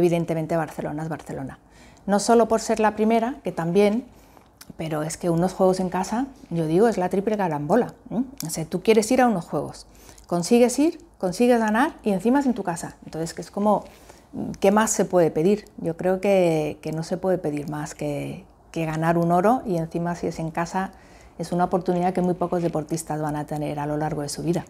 Evidentemente Barcelona es Barcelona. No solo por ser la primera, que también, pero es que unos juegos en casa, yo digo, es la triple garambola. tú quieres ir a unos juegos, consigues ir, consigues ganar y encima es en tu casa. Entonces, que es como, ¿qué más se puede pedir? Yo creo que, no se puede pedir más que ganar un oro y encima si es en casa es una oportunidad que muy pocos deportistas van a tener a lo largo de su vida.